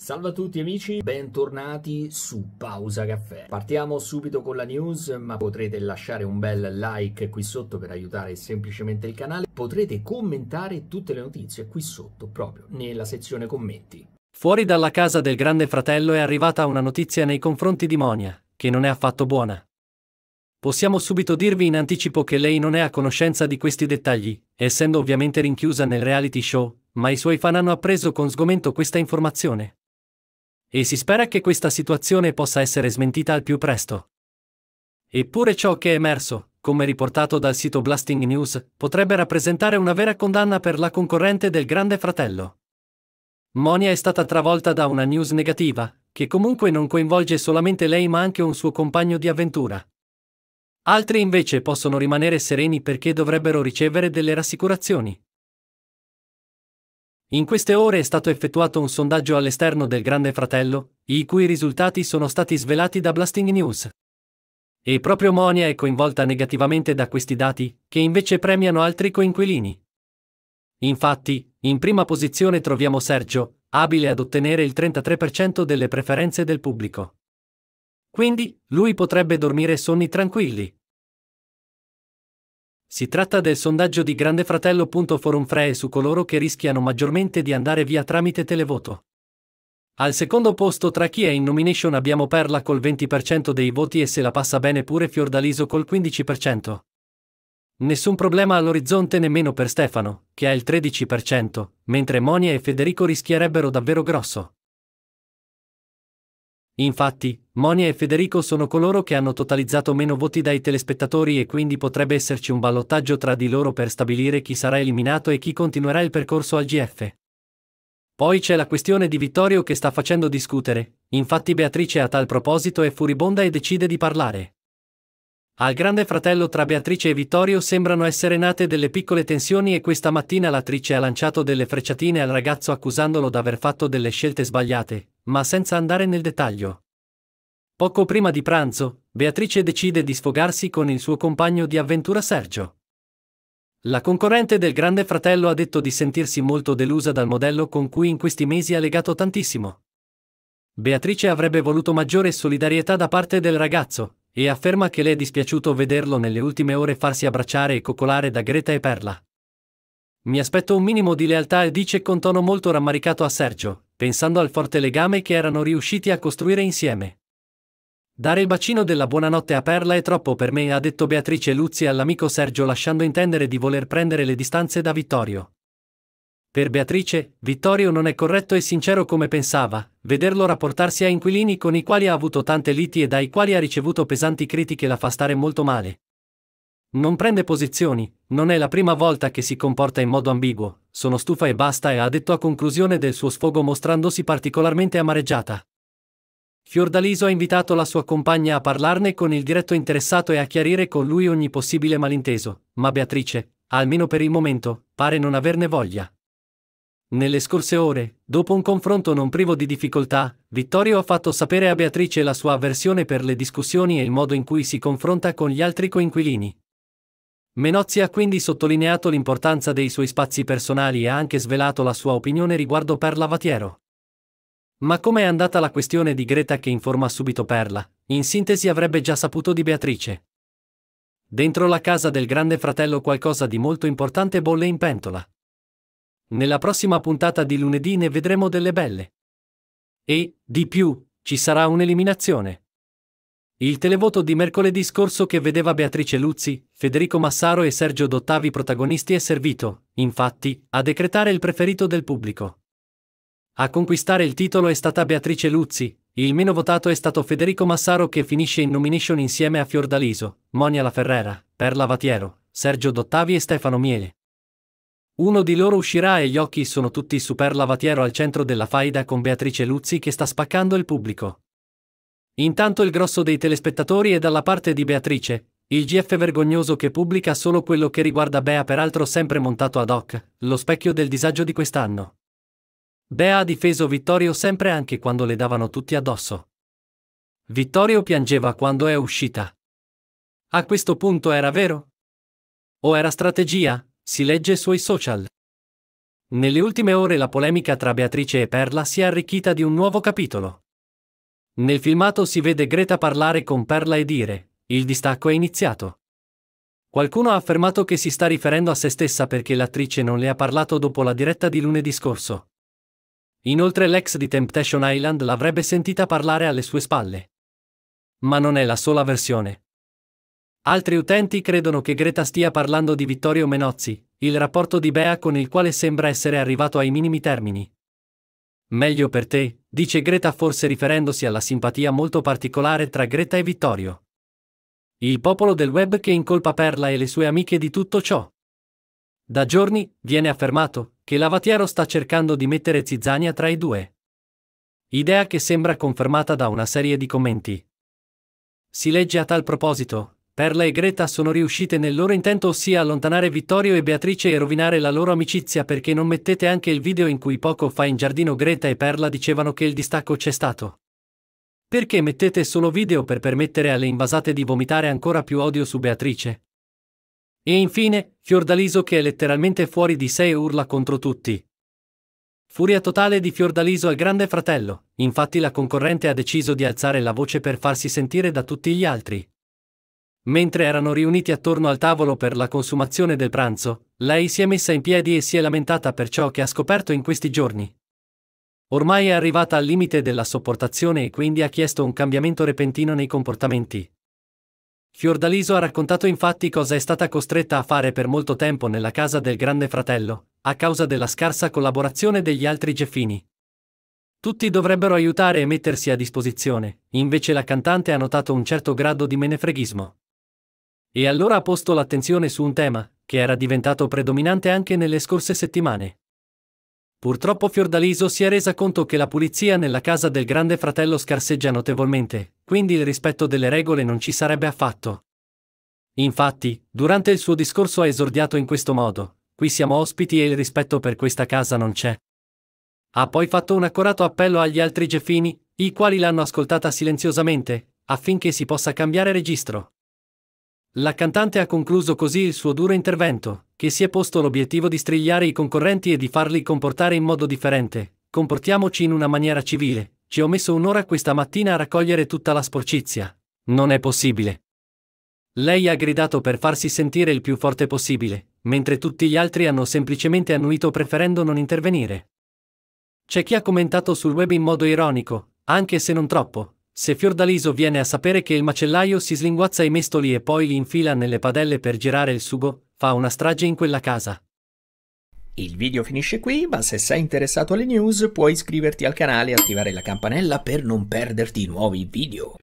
Salve a tutti amici, bentornati su Pausa Caffè. Partiamo subito con la news, ma potrete lasciare un bel like qui sotto per aiutare semplicemente il canale. Potrete commentare tutte le notizie qui sotto, proprio nella sezione commenti. Fuori dalla casa del grande fratello è arrivata una notizia nei confronti di Monia, che non è affatto buona. Possiamo subito dirvi in anticipo che lei non è a conoscenza di questi dettagli, essendo ovviamente rinchiusa nel reality show, ma i suoi fan hanno appreso con sgomento questa informazione. E si spera che questa situazione possa essere smentita al più presto. Eppure ciò che è emerso, come riportato dal sito Blasting News, potrebbe rappresentare una vera condanna per la concorrente del Grande Fratello. Monia è stata travolta da una news negativa, che comunque non coinvolge solamente lei ma anche un suo compagno di avventura. Altri invece possono rimanere sereni perché dovrebbero ricevere delle rassicurazioni. In queste ore è stato effettuato un sondaggio all'esterno del Grande Fratello, i cui risultati sono stati svelati da Blasting News. E proprio Monia è coinvolta negativamente da questi dati, che invece premiano altri coinquilini. Infatti, in prima posizione troviamo Sergio, abile ad ottenere il 33% delle preferenze del pubblico. Quindi, lui potrebbe dormire sonni tranquilli, si tratta del sondaggio di grandefratello.forumfree su coloro che rischiano maggiormente di andare via tramite televoto. Al secondo posto tra chi è in nomination abbiamo Perla col 20% dei voti e se la passa bene pure Fiordaliso col 15%. Nessun problema all'orizzonte nemmeno per Stefano, che ha il 13%, mentre Monia e Federico rischierebbero davvero grosso. Infatti, Monia e Federico sono coloro che hanno totalizzato meno voti dai telespettatori e quindi potrebbe esserci un ballottaggio tra di loro per stabilire chi sarà eliminato e chi continuerà il percorso al GF. Poi c'è la questione di Vittorio che sta facendo discutere, infatti Beatrice a tal proposito è furibonda e decide di parlare. Al grande fratello tra Beatrice e Vittorio sembrano essere nate delle piccole tensioni e questa mattina l'attrice ha lanciato delle frecciatine al ragazzo accusandolo d'aver fatto delle scelte sbagliate, ma senza andare nel dettaglio. Poco prima di pranzo, Beatrice decide di sfogarsi con il suo compagno di avventura Sergio. La concorrente del Grande Fratello ha detto di sentirsi molto delusa dal modello con cui in questi mesi ha legato tantissimo. Beatrice avrebbe voluto maggiore solidarietà da parte del ragazzo, e afferma che le è dispiaciuto vederlo nelle ultime ore farsi abbracciare e coccolare da Greta e Perla. Mi aspetto un minimo di lealtà e dice con tono molto rammaricato a Sergio, pensando al forte legame che erano riusciti a costruire insieme. Dare il bacino della buonanotte a Perla è troppo per me, ha detto Beatrice Luzzi all'amico Sergio lasciando intendere di voler prendere le distanze da Vittorio. Per Beatrice, Vittorio non è corretto e sincero come pensava, vederlo rapportarsi a inquilini con i quali ha avuto tante liti e dai quali ha ricevuto pesanti critiche la fa stare molto male. Non prende posizioni, non è la prima volta che si comporta in modo ambiguo, sono stufa e basta e ha detto a conclusione del suo sfogo mostrandosi particolarmente amareggiata. Fiordaliso ha invitato la sua compagna a parlarne con il diretto interessato e a chiarire con lui ogni possibile malinteso, ma Beatrice, almeno per il momento, pare non averne voglia. Nelle scorse ore, dopo un confronto non privo di difficoltà, Vittorio ha fatto sapere a Beatrice la sua avversione per le discussioni e il modo in cui si confronta con gli altri coinquilini. Menozzi ha quindi sottolineato l'importanza dei suoi spazi personali e ha anche svelato la sua opinione riguardo Perla Vatiero. Ma com'è andata la questione di Greta che informa subito Perla? In sintesi avrebbe già saputo di Beatrice. Dentro la casa del grande fratello qualcosa di molto importante bolle in pentola. Nella prossima puntata di lunedì ne vedremo delle belle. E, di più, ci sarà un'eliminazione. Il televoto di mercoledì scorso che vedeva Beatrice Luzzi, Federico Massaro e Sergio Dottavi protagonisti è servito, infatti, a decretare il preferito del pubblico. A conquistare il titolo è stata Beatrice Luzzi, il meno votato è stato Federico Massaro che finisce in nomination insieme a Fiordaliso, Monia La Ferrera, Perla Vatiero, Sergio Dottavi e Stefano Miele. Uno di loro uscirà e gli occhi sono tutti su Perla Vatiero al centro della faida con Beatrice Luzzi che sta spaccando il pubblico. Intanto il grosso dei telespettatori è dalla parte di Beatrice, il GF vergognoso che pubblica solo quello che riguarda Bea peraltro sempre montato ad hoc, lo specchio del disagio di quest'anno. Bea ha difeso Vittorio sempre anche quando le davano tutti addosso. Vittorio piangeva quando è uscita. A questo punto era vero? O era strategia? Si legge sui social. Nelle ultime ore la polemica tra Beatrice e Perla si è arricchita di un nuovo capitolo. Nel filmato si vede Greta parlare con Perla e dire, il distacco è iniziato. Qualcuno ha affermato che si sta riferendo a se stessa perché l'attrice non le ha parlato dopo la diretta di lunedì scorso. Inoltre l'ex di Temptation Island l'avrebbe sentita parlare alle sue spalle. Ma non è la sola versione. Altri utenti credono che Greta stia parlando di Vittorio Menozzi, il rapporto di Bea con il quale sembra essere arrivato ai minimi termini. Meglio per te, dice Greta forse riferendosi alla simpatia molto particolare tra Greta e Vittorio. Il popolo del web che incolpa Perla e le sue amiche di tutto ciò. Da giorni, viene affermato, che Lavatiero sta cercando di mettere zizzania tra i due. Idea che sembra confermata da una serie di commenti. Si legge a tal proposito, Perla e Greta sono riuscite nel loro intento ossia allontanare Vittorio e Beatrice e rovinare la loro amicizia perché non mettete anche il video in cui poco fa in giardino Greta e Perla dicevano che il distacco c'è stato. Perché mettete solo video per permettere alle invasate di vomitare ancora più odio su Beatrice? E infine, Fiordaliso che è letteralmente fuori di sé e urla contro tutti. Furia totale di Fiordaliso al grande fratello, infatti la concorrente ha deciso di alzare la voce per farsi sentire da tutti gli altri. Mentre erano riuniti attorno al tavolo per la consumazione del pranzo, lei si è messa in piedi e si è lamentata per ciò che ha scoperto in questi giorni. Ormai è arrivata al limite della sopportazione e quindi ha chiesto un cambiamento repentino nei comportamenti. Fiordaliso ha raccontato infatti cosa è stata costretta a fare per molto tempo nella casa del grande fratello, a causa della scarsa collaborazione degli altri Geffini. Tutti dovrebbero aiutare e mettersi a disposizione, invece la cantante ha notato un certo grado di menefreghismo. E allora ha posto l'attenzione su un tema, che era diventato predominante anche nelle scorse settimane. Purtroppo Fiordaliso si è resa conto che la pulizia nella casa del grande fratello scarseggia notevolmente, quindi il rispetto delle regole non ci sarebbe affatto. Infatti, durante il suo discorso ha esordiato in questo modo, qui siamo ospiti e il rispetto per questa casa non c'è. Ha poi fatto un accorato appello agli altri Geffini, i quali l'hanno ascoltata silenziosamente, affinché si possa cambiare registro. La cantante ha concluso così il suo duro intervento, che si è posto l'obiettivo di strigliare i concorrenti e di farli comportare in modo differente. Comportiamoci in una maniera civile. Ci ho messo un'ora questa mattina a raccogliere tutta la sporcizia. Non è possibile. Lei ha gridato per farsi sentire il più forte possibile, mentre tutti gli altri hanno semplicemente annuito preferendo non intervenire. C'è chi ha commentato sul web in modo ironico, anche se non troppo, se Fiordaliso viene a sapere che il macellaio si slinguazza i mestoli e poi li infila nelle padelle per girare il sugo, fa una strage in quella casa. Il video finisce qui, ma se sei interessato alle news puoi iscriverti al canale e attivare la campanella per non perderti nuovi video.